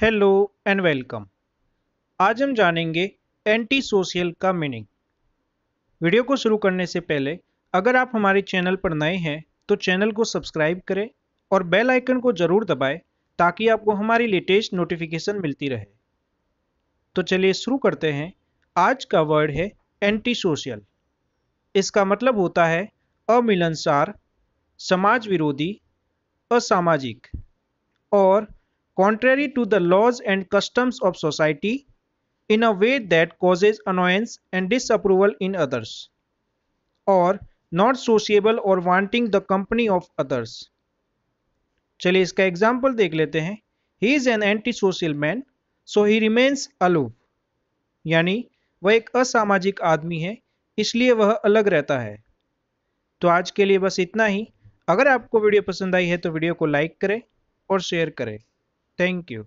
hello and welcome आज हम जानेंगे एंटी सोशल का मीनिंग वीडियो को शुरू करने से पहले अगर आप हमारे चैनल पर नए हैं तो चैनल को सब्सक्राइब करें और बेल आइकन को ज़रूर दबाएं ताकि आपको हमारी लेटेस्ट नोटिफिकेशन मिलती रहे तो चलिए शुरू करते हैं आज का वर्ड है एंटी सोशल इसका मतलब होता है अमिलनसार समाज विरोधी असामाजिक और contrary to the laws and customs of society in a way that causes annoyance and disapproval in others or not sociable or wanting the company of others चलिए इसका एग्जाम्पल देख लेते हैं he is an anti social man so he remains aloof यानी वह एक असामाजिक आदमी है इसलिए वह अलग रहता है तो आज के लिए बस इतना ही अगर आपको वीडियो पसंद आई है तो वीडियो को लाइक करें और शेयर करें thank you